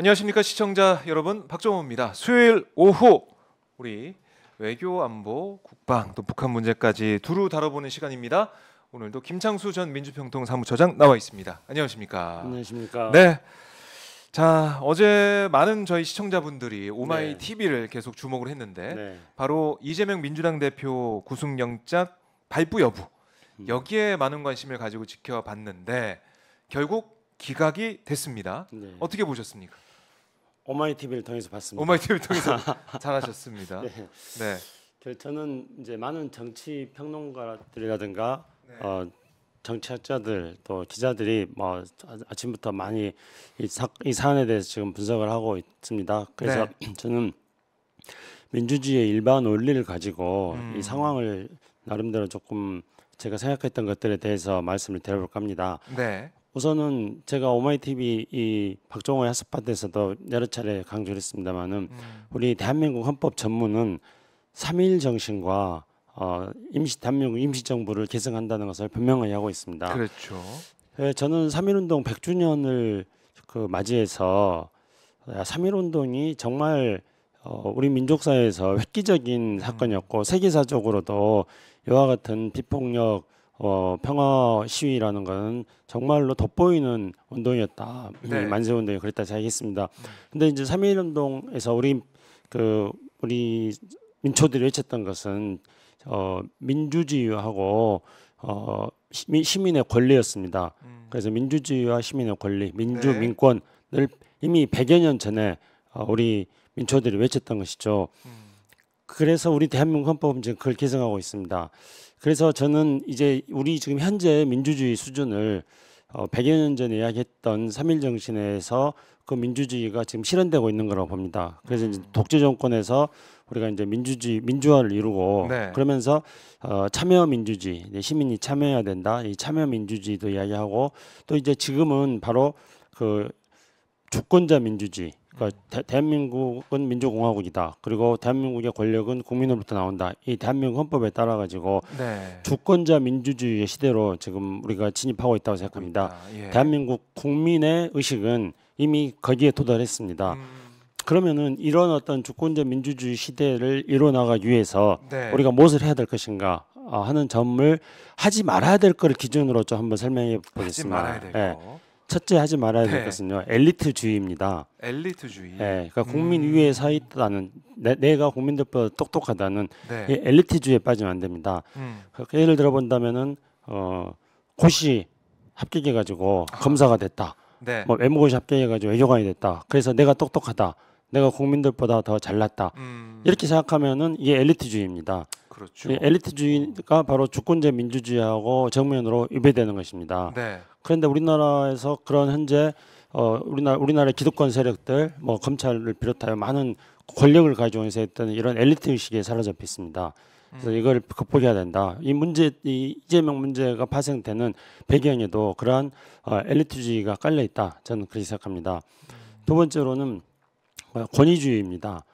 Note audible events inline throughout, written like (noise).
안녕하십니까 시청자 여러분 박정호입니다. 수요일 오후 우리 외교 안보 국방 또 북한 문제까지 두루 다뤄보는 시간입니다. 오늘도 김창수 전 민주평통 사무처장 나와 있습니다. 안녕하십니까? 안녕하십니까? 네. 자 어제 많은 저희 시청자분들이 오마이 네. TV를 계속 주목을 했는데 네. 바로 이재명 민주당 대표 구속영장 발부 여부 음. 여기에 많은 관심을 가지고 지켜봤는데 결국 기각이 됐습니다. 네. 어떻게 보셨습니까? 오마이 티비를 통해서 봤습니다. 오마이 t v 통해서 (laughs) 잘하셨습니다. 네. 네. 그 저는 이제 많은 정치 평론가들이라든가 네. 어, 정치학자들 또 기자들이 뭐 아침부터 많이 이, 사, 이 사안에 대해서 지금 분석을 하고 있습니다. 그래서 네. (clears throat) 저는 민주주의의 일반 원리를 가지고 음. 이 상황을 나름대로 조금 제가 생각했던 것들에 대해서 말씀을 드려볼까 합니다. 네. 우선은 제가 오마이티비이 박종호의 핫스팟에서도 여러 차례 강조를 했습니다마는 음. 우리 대한민국 헌법 전문은 3일 정신과 어, 임시 대한민국 임시정부를 계승한다는 것을 분명히 하고 있습니다. 그렇죠. 예, 저는 3일 운동 1 0 0주년을그 맞이해서 3일 운동이 정말 어, 우리 민족사에서 획기적인 음. 사건이었고 음. 세계사적으로도 이와 같은 비폭력 어, 평화 시위라는 건 정말로 돋보이는 운동이었다. 음, 네. 만세 운동이 그랬다 잘각했습니다 네. 근데 이제 삼일 운동에서 우리 그 우리 민초들이 외쳤던 것은 어, 민주주의하고 어, 시민, 의 권리였습니다. 음. 그래서 민주주의와 시민의 권리, 민주 네. 민권을 이미 100여 년 전에 어, 우리 민초들이 외쳤던 것이죠. 음. 그래서 우리 대한민국 헌법은 지금 그걸 개정하고 있습니다. 그래서 저는 이제 우리 지금 현재 민주주의 수준을 어, 100여 년 전에 이야기했던 삼일 정신에서 그 민주주의가 지금 실현되고 있는 거라고 봅니다. 그래서 이제 음. 독재 정권에서 우리가 이제 민주주의 민주화를 이루고 네. 그러면서 어, 참여 민주주의 시민이 참여해야 된다 이 참여 민주주의도 이야기하고 또 이제 지금은 바로 그 주권자 민주주의 그러니까 대, 대한민국은 민주공화국이다. 그리고 대한민국의 권력은 국민으로부터 나온다. 이 대한민국 헌법에 따라 가지고 네. 주권자 민주주의의 시대로 지금 우리가 진입하고 있다고 생각합니다. 예. 대한민국 국민의 의식은 이미 거기에 도달했습니다. 음. 그러면은 이런 어떤 주권자 민주주의 시대를 이뤄나가기 위해서 네. 우리가 무엇을 해야 될 것인가 아, 하는 점을 하지 말아야 될 것을 기준으로 좀 한번 설명해 보겠습니다. 하지 말아야 될 예. 거. 예. 첫째 하지 말아야 될 네. 것은요 엘리트주의입니다. 엘리트주의. 네, 그러니까 음. 국민 위에 서 있다는 내, 가 국민들보다 똑똑하다는 네. 엘리트주의에 빠지면 안 됩니다. 음. 그니까 예를 들어 본다면은 어, 고시 합격해 가지고 아. 검사가 됐다. 네. 뭐 외무고시 합격해 가지고 외교관이 됐다. 그래서 내가 똑똑하다. 내가 국민들보다 더 잘났다. 음. 이렇게 생각하면은 이게 엘리트주의입니다. 그렇죠. 예, 엘리트주의가 바로 주권제 민주주의하고 정면으로 위배되는 것입니다. 네. 그런데 우리나라에서 그런 현재 어, 우리나라 우리나라 기득권 세력들 뭐 검찰을 비롯하여 많은 권력을 가지고 있었던 이런 엘리트 의식에 사로잡혀 있습니다. 그래서 음. 이걸 극복해야 된다. 이 문제, 이 이재명 문제가 파생되는 배경에도 그러한 어, 엘리트주의가 깔려 있다. 저는 그렇게 생각합니다. 음. 두 번째로는 어, 권위주의입니다.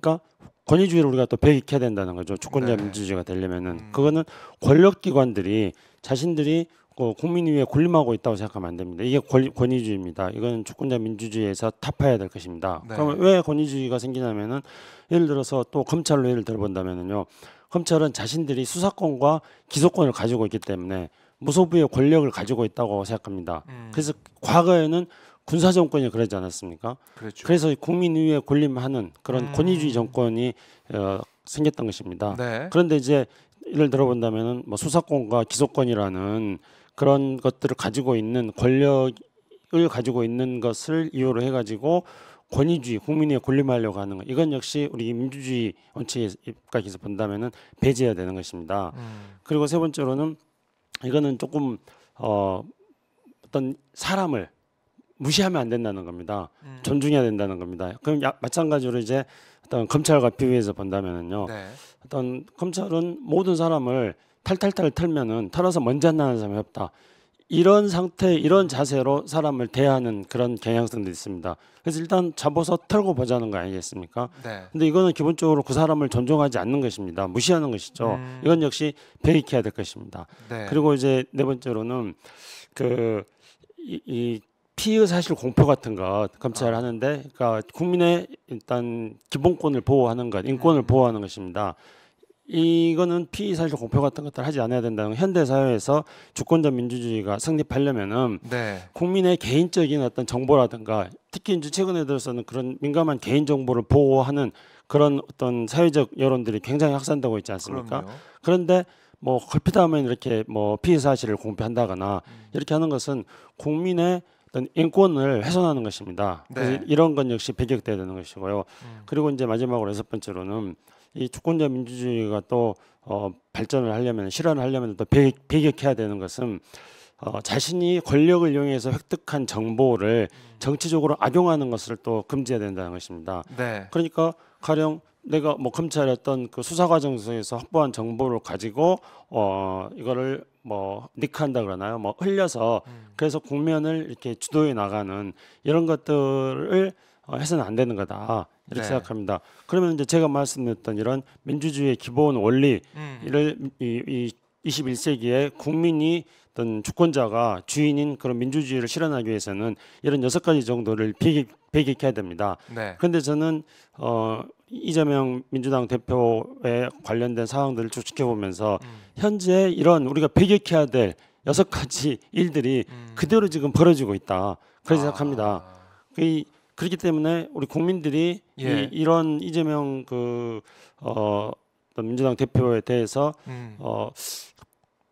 그러니까 권위주의를 우리가 또 배익해야 된다는 거죠. 주권자 네. 민주주의가 되려면은 음. 그거는 권력기관들이 자신들이 어, 국민 위에 군림하고 있다고 생각하면 안 됩니다. 이게 권, 권위주의입니다. 이거는 주권자 민주주의에서 타파해야 될 것입니다. 네. 그러면 왜 권위주의가 생기냐면은 예를 들어서 또 검찰로 예를 들어본다면은요. 검찰은 자신들이 수사권과 기소권을 가지고 있기 때문에 무소부의 권력을 가지고 있다고 생각합니다. 음. 그래서 과거에는 군사 정권이 그러지 않았습니까? 그렇죠. 그래서 국민위에 군림하는 그런 음. 권위주의 정권이 어, 생겼던 것입니다. 네. 그런데 이제 예를 들어본다면은 뭐 수사권과 기소권이라는 그런 것들을 가지고 있는 권력을 가지고 있는 것을 이유로 해가지고 권위주의, 국민의 군림하려고 하는 것. 이건 역시 우리 민주주의 원칙에서 본다면은 배제해야 되는 것입니다. 음. 그리고 세 번째로는 이거는 조금 어 어떤 사람을 무시하면 안 된다는 겁니다. 음. 존중해야 된다는 겁니다. 그럼 야, 마찬가지로 이제 어떤 검찰과 비교해서 본다면은요. 네. 어떤 검찰은 모든 사람을 탈탈탈 털면은 털어서 먼지 안 나는 사람이 없다. 이런 상태, 이런 자세로 사람을 대하는 그런 경향성도 있습니다. 그래서 일단 잡아서 털고 보자는 거 아니겠습니까? 네. 근데 이거는 기본적으로 그 사람을 존중하지 않는 것입니다. 무시하는 것이죠. 음. 이건 역시 배익해야 될 것입니다. 네. 그리고 이제 네 번째로는 그 이, 이 피의 사실 공표 같은 것 검찰 아. 하는데 그러니까 국민의 일단 기본권을 보호하는 것, 인권을 네. 보호하는 것입니다. 이거는 피의 사실 공표 같은 것들 하지 않아야 된다는 현대 사회에서 주권자 민주주의가 성립하려면은 네. 국민의 개인적인 어떤 정보라든가 특히 이제 최근에 들어서는 그런 민감한 개인 정보를 보호하는 그런 어떤 사회적 여론들이 굉장히 확산되고 있지 않습니까? 그럼요. 그런데 뭐 걸핏하면 이렇게 뭐 피의 사실을 공표한다거나 음. 이렇게 하는 것은 국민의 어떤 인권을 훼손하는 것입니다. 네. 그래서 이런 건 역시 배격돼야 되는 것이고요. 음. 그리고 이제 마지막으로 여섯 번째로는 이 주권자 민주주의가 또 어, 발전을 하려면 실현을 하려면 또배 배격해야 되는 것은 어, 자신이 권력을 이용해서 획득한 정보를 음. 정치적으로 악용하는 것을 또 금지해야 된다는 것입니다. 네. 그러니까 가령 내가 뭐 검찰의 어떤 그 수사 과정 에서 확보한 정보를 가지고 어 이거를 뭐 닉한다 그러나요? 뭐 흘려서 음. 그래서 국면을 이렇게 주도해 나가는 이런 것들을 어, 해서는 안 되는 거다 이렇게 네. 생각합니다. 그러면 이제 제가 말씀드렸던 이런 민주주의의 기본 원리를 음. 이, 이 21세기에 국민이 어떤 주권자가 주인인 그런 민주주의를 실현하기 위해서는 이런 여섯 가지 정도를 배기, 배기해야 됩니다. 네. 그런데 저는 어, 이재명 민주당 대표에 관련된 사항들을 쭉 지켜보면서 음. 현재 이런 우리가 배격해야 될 여섯 가지 (laughs) 일들이 음. 그대로 지금 벌어지고 있다. 그렇게 아. 생각합니다. 그, 이 그렇기 때문에 우리 국민들이 예. 이, 런 이재명 그 어, 민주당 대표에 대해서 음. 어,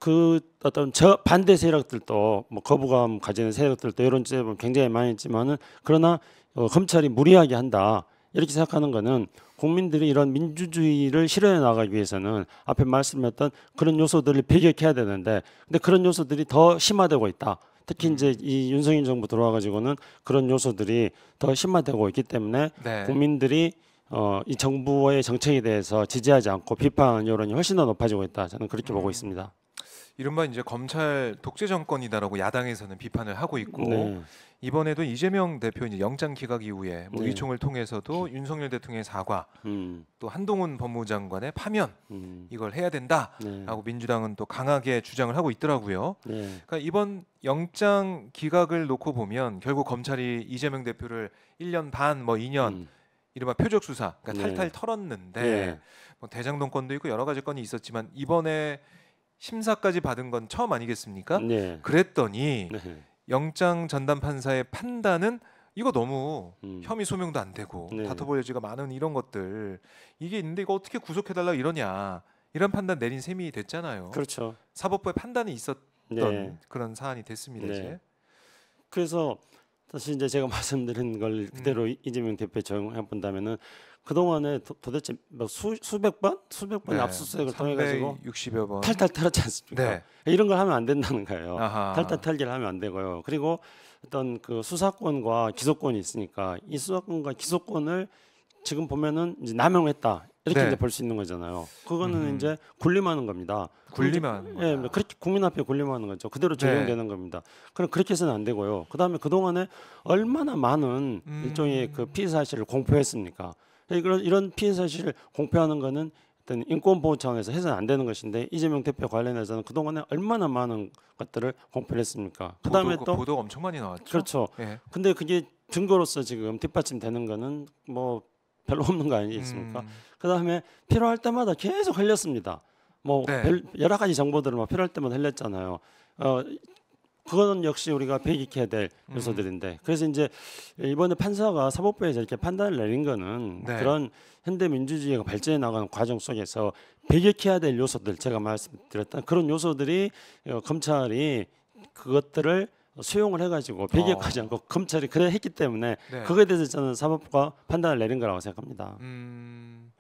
그 어떤 저 반대 세력들도 뭐 거부감 가지는 세력들도 이런 점은 굉장히 많이 있지만은 그러나 어, 검찰이 무리하게 한다 이렇게 생각하는 거는 국민들이 이런 민주주의를 실현해 나가기 위해서는 앞에 말씀했던 그런 요소들을 배격해야 되는데 근데 그런 요소들이 더 심화되고 있다. 특히 음. 이제 이 윤석열 정부 들어와 가지고는 그런 요소들이 더 심화되고 있기 때문에 네. 국민들이 어, 이 정부의 정책에 대해서 지지하지 않고 비판 여론이 훨씬 더 높아지고 있다. 저는 그렇게 음. 보고 있습니다. 이른바 이제 검찰 독재 정권이다라고 야당에서는 비판을 하고 있고 네. 이번에도 이재명 대표 이제 영장 기각 이후에 모의총을 뭐 네. 통해서도 윤석열 대통령의 사과 음. 또 한동훈 법무장관의 파면 음. 이걸 해야 된다라고 네. 민주당은 또 강하게 주장을 하고 있더라고요. 네. 그러니까 이번 영장 기각을 놓고 보면 결국 검찰이 이재명 대표를 1년 반 뭐 2년 음. 이른바 표적 수사 그러니까 네. 탈탈 털었는데 네. 뭐 대장동 건도 있고 여러 가지 건이 있었지만 이번에 심사까지 받은 건 처음 아니겠습니까? 네. 그랬더니 네. 영장 전담 판사의 판단은 이거 너무 음. 혐의 소명도 안 되고 네. 다투볼 여지가 많은 이런 것들 이게 있는데 이거 어떻게 구속해달라 이러냐 이런 판단 내린 셈이 됐잖아요. 그렇죠. 사법부의 판단이 있었던 네. 그런 사안이 됐습니다. 네. 이제 그래서 다시 이제 제가 (laughs) 말씀드린 걸 그대로 음. 이재명 대표 적용해 본다면은 그동안에 도, 대체 뭐 수, 수백 번? 수백 번의 네. 압수수색을 통해 가지고 60여 번 탈탈 털었지 않습니까? 네. 이런 걸 하면 안 된다는 거예요. 아하. 탈탈 털기를 하면 안 되고요. 그리고 어떤 그 수사권과 기소권이 있으니까 이 수사권과 기소권을 지금 보면은 이제 남용했다. 이렇게 네. 이제 볼 수 있는 거잖아요. 그거는 음. 이제 군림하는 겁니다. 군림하는 예, 뭐 그렇게 국민 앞에 군림하는 거죠. 그대로 네. 적용되는 네. 겁니다. 그럼 그렇게 해서는 안 되고요. 그다음에 그동안에 얼마나 많은 음. 일종의 그 피의 사실을 공포했습니까? 이런 이런 피해 사실을 공표하는 것은 어떤 인권보호 차원에서 해서는 안 되는 것인데 이재명 대표 관련해서는 그동안에 얼마나 많은 것들을 공표했습니까? 그다음에 보도, 또 보도가 엄청 많이 나왔죠. 그렇죠. 예. 근데 그게 증거로서 지금 뒷받침되는 거는 뭐 별로 없는 거 아니겠습니까? 음. 그다음에 필요할 때마다 계속 흘렸습니다. 뭐 네. 여러 가지 정보들을 막 뭐 필요할 때마다 흘렸잖아요. 어 그거는 역시 우리가 배기해야될 음. 요소들인데 그래서 이제 이번에 판사가 사법부에서 이렇게 판단을 내린 거는 네. 그런 현대 민주주의가 발전해 나가는 과정 속에서 배기해야될 요소들 제가 말씀드렸던 그런 요소들이 어, 검찰이 그것들을 수용을 해가지고 배기하지 어. 않고 검찰이 그래 했기 때문에 네. 그거에 대해서 저는 사법부가 판단을 내린 거라고 생각합니다. 음...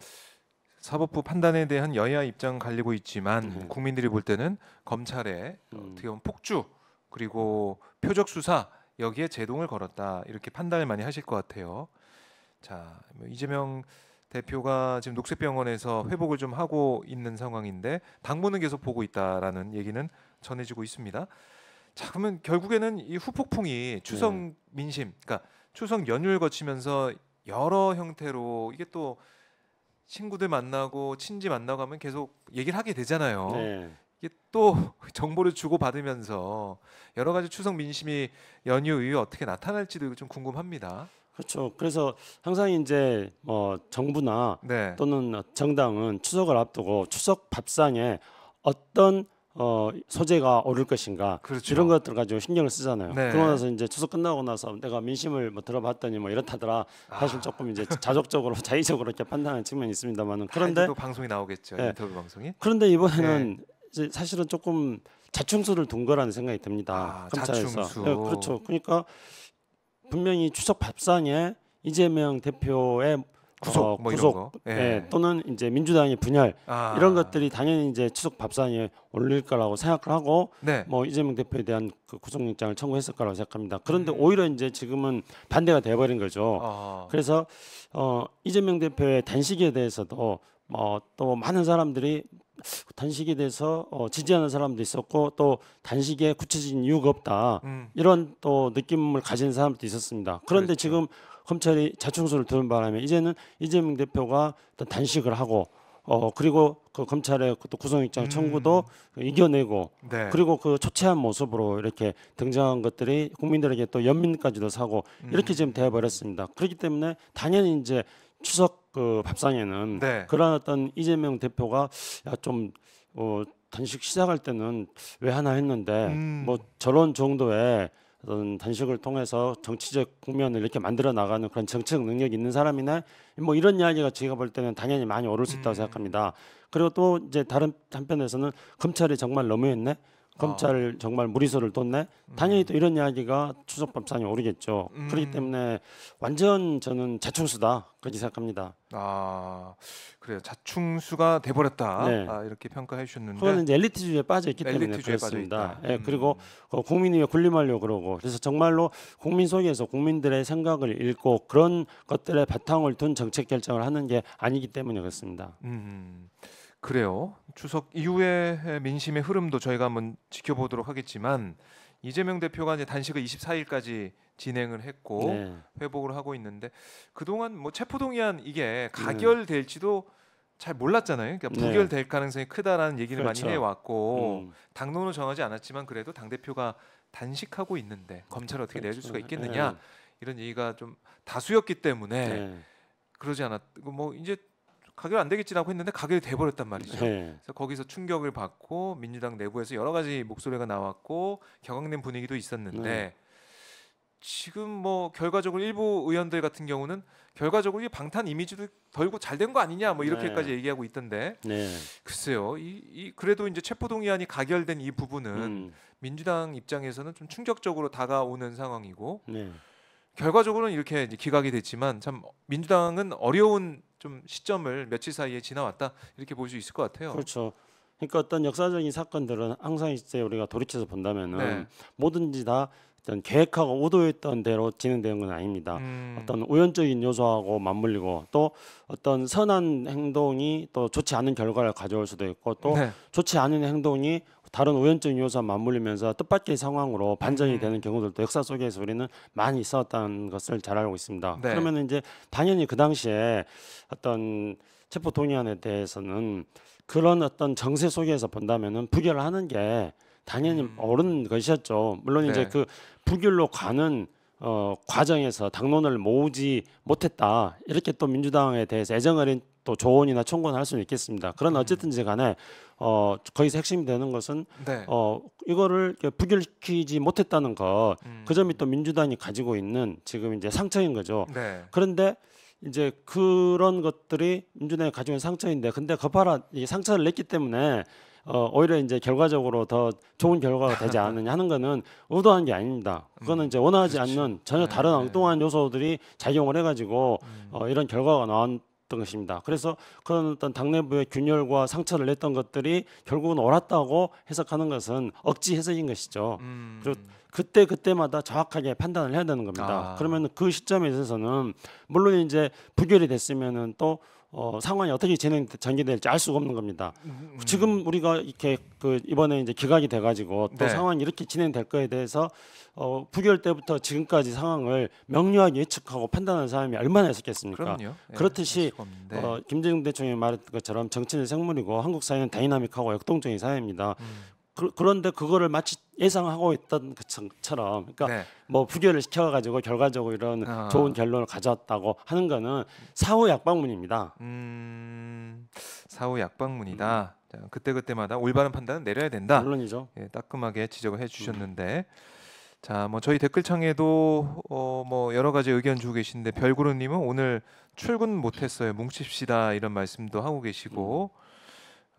사법부 판단에 대한 여야 입장 갈리고 있지만 네. 국민들이 볼 때는 검찰의 음. 어떻게 보면 폭주 그리고 표적 수사 여기에 제동을 걸었다 이렇게 판단을 많이 하실 것 같아요. 자 뭐 이재명 대표가 지금 녹색병원에서 회복을 좀 하고 있는 상황인데 당분은 계속 보고 있다라는 얘기는 전해지고 있습니다. 자 그러면 결국에는 이 후폭풍이 추석 네. 민심, 그러니까 추석 연휴를 거치면서 여러 형태로 이게 또 친구들 만나고 친지 만나고 하면 계속 얘기를 하게 되잖아요. 네. 또 (laughs) 정보를 주고 받으면서 여러 가지 추석 민심이 연휴 이후 어떻게 나타날지도 좀 궁금합니다. 그렇죠. 그래서 항상 이제 뭐 정부나 네. 또는 정당은 추석을 앞두고 추석 밥상에 어떤 어, 소재가 오를 것인가 그렇죠. 이런 것들 가지고 신경을 쓰잖아요. 네. 그러고 나서 이제 추석 끝나고 나서 내가 민심을 뭐 들어봤더니 뭐 이렇다더라. 아. 사실 아. 조금 이제 자족적으로 (laughs) 자의적으로 이렇게 판단하는 측면이 있습니다만은 아, 그런데 방송이 나오겠죠. 네. 인터뷰 방송이. 그런데 이번에는 네. 사실은 조금 자충수를 둔 거라는 생각이 듭니다. 아, 검찰에서. 자충수. 네, 그렇죠. 그러니까 분명히 추석 밥상에 이재명 대표의 어, 구속, 어, 뭐 구속 예. 예. 또는 이제 민주당의 분열 아. 이런 것들이 당연히 이제 추석 밥상에 올릴 거라고 생각을 하고 네. 뭐 이재명 대표에 대한 그 구속영장을 청구했을 거라고 생각합니다. 그런데 음. 오히려 이제 지금은 반대가 돼버린 거죠. 아. 그래서 어, 이재명 대표의 단식에 대해서도 어, 또 많은 사람들이 단식이 돼서 어, 지지하는 사람도 있었고 또 단식에 구체적인 이유가 없다 음. 이런 또 느낌을 가진 사람도 있었습니다. 그런데 그렇죠. 지금 검찰이 자충수를 들은 바람에 이제는 이재명 대표가 단식을 하고 어 그리고 그 검찰의 또구성영장 음. 청구도 음. 이겨내고 네. 그리고 그 초췌한 모습으로 이렇게 등장한 것들이 국민들에게 또 연민까지도 사고 음. 이렇게 지금 되어버렸습니다. 그렇기 때문에 당연히 이제 추석 그 밥상에는 네. 그런 어떤 이재명 대표가 야좀 어, 단식 시작할 때는 왜 하나 했는데 음. 뭐 저런 정도의 어떤 단식을 통해서 정치적 국면을 이렇게 만들어 나가는 그런 정책 능력 이 있는 사람이네 뭐 이런 이야기가 제가 볼 때는 당연히 많이 오를 수 있다고 음. 생각합니다. 그리고 또 이제 다른 한편에서는 검찰이 정말 너무했네. 검찰 아. 정말 무리수를 뒀네. 당연히 또 이런 이야기가 추석 밥상에 오르겠죠. 음. 그렇기 때문에 완전 저는 자충수다 그렇게 생각합니다. 아 그래요. 자충수가 돼버렸다. 네. 아, 이렇게 평가해 주셨는데 그거는 이제 엘리트주의에 빠져 있기 때문에 그렇습니다. 예, 음. 그리고 어, 국민 위에 군림하려고 그러고 그래서 정말로 국민 속에서 국민들의 생각을 읽고 그런 것들의 바탕을 둔 정책 결정을 하는 게 아니기 때문에 그렇습니다. 음. 그래요. 추석 이후의 민심의 흐름도 저희가 한번 지켜보도록 하겠지만 이재명 대표가 이제 단식을 24일까지 진행을 했고 네. 회복을 하고 있는데 그동안 뭐 체포동의안 이게 네. 가결될지도 잘 몰랐잖아요. 그러니까 네. 부결될 네. 가능성이 크다라는 얘기를 그렇죠. 많이 해왔고 음. 당론을 정하지 않았지만 그래도 당 대표가 단식하고 있는데 검찰 어떻게 그렇죠. 내줄 수가 있겠느냐 네. 이런 얘기가 좀 다수였기 때문에 그러지 않았고 뭐 이제 가결 안 되겠지라고 했는데 가결이 돼버렸단 말이죠. 네. 그래서 거기서 충격을 받고 민주당 내부에서 여러 가지 목소리가 나왔고 격앙된 분위기도 있었는데 네. 지금 뭐 결과적으로 일부 의원들 같은 경우는 결과적으로 이 방탄 이미지도 덜고 잘 된 거 아니냐 뭐 이렇게까지 네. 얘기하고 있던데 네. 글쎄요 이, 이 그래도 이제 체포동의안이 가결된 이 부분은 음. 민주당 입장에서는 좀 충격적으로 다가오는 상황이고 네. 결과적으로는 이렇게 기각이 됐지만 참 민주당은 어려운 좀 시점을 며칠 사이에 지나왔다 이렇게 볼 수 있을 것 같아요. 그렇죠. 그러니까 어떤 역사적인 사건들은 항상 이제 우리가 돌이켜서 본다면은 네. 뭐든지 다 어떤 계획하고 오도했던 대로 진행되는 건 아닙니다. 음. 어떤 우연적인 요소하고 맞물리고 또 어떤 선한 행동이 또 좋지 않은 결과를 가져올 수도 있고 또 네. 좋지 않은 행동이 다른 우연적 요소와 맞물리면서 뜻밖의 상황으로 반전이 음. 되는 경우들도 역사 속에서 우리는 많이 있었다는 것을 잘 알고 있습니다. 네. 그러면 이제 당연히 그 당시에 어떤 체포 동의안에 대해서는 그런 어떤 정세 속에서 본다면은 부결하는 게 당연히 음. 옳은 것이었죠. 물론 네. 이제 그 부결로 가는 어, 과정에서 당론을 모으지 못했다 이렇게 또 민주당에 대해서 애정어린 또 조언이나 청구는 할 수는 있겠습니다. 그러나 음. 어쨌든지 간에 어 거기서 핵심이 되는 것은 네. 어 이거를 부결시키지 못했다는 것그 음. 그 점이 또 민주당이 가지고 있는 지금 이제 상처인 거죠. 네. 그런데 이제 그런 것들이 민주당이 가지고 있는 상처인데 근데 거파라 이 상처를 냈기 때문에 어, 오히려 이제 결과적으로 더 좋은 결과가 되지 (laughs) 않느냐 하는 거는 의도한 게 아닙니다. 그거는 이제 원하지 그렇지. 않는 전혀 네, 다른 네. 엉뚱한 요소들이 작용을 해가지고 음. 어, 이런 결과가 나온, 있었던 것입니다. 그래서 그런 어떤 당내부의 균열과 상처를 냈던 것들이 결국은 옳았다고 해석하는 것은 억지 해석인 것이죠. 음. 그리고 그때 그때마다 정확하게 판단을 해야 되는 겁니다. 아. 그러면 그 시점에 있어서는 물론 이제 부결이 됐으면은 또 어, 상황이 어떻게 진행 전개될지 알 수가 없는 겁니다. 음, 음. 지금 우리가 이렇게 그 이번에 이제 기각이 돼가지고 또 네. 상황이 이렇게 진행될 거에 대해서 어, 부결 때부터 지금까지 상황을 명료하게 예측하고 판단하는 사람이 얼마나 있었겠습니까? 그럼요. 네, 그렇듯이 어, 김대중 대통령이 말했던 것처럼 정치는 생물이고 한국 사회는 다이나믹하고 역동적인 사회입니다. 음. 그, 런데 그거를 마치 예상하고 있던 것처럼 그 그러니까 네. 뭐 부결을 시켜가지고 결과적으로 이런 어. 좋은 결론을 가져왔다고 하는 거는 사후 약방문입니다. 음, 사후 약방문이다. 음. 그때 그때마다 올바른 판단은 내려야 된다. 물론이죠. 예, 따끔하게 지적을 해주셨는데. 음. 자, 뭐 저희 댓글창에도 어, 뭐 여러 가지 의견 주고 계신데 별구름님은 오늘 출근 못했어요. 뭉칩시다 이런 말씀도 하고 계시고 음.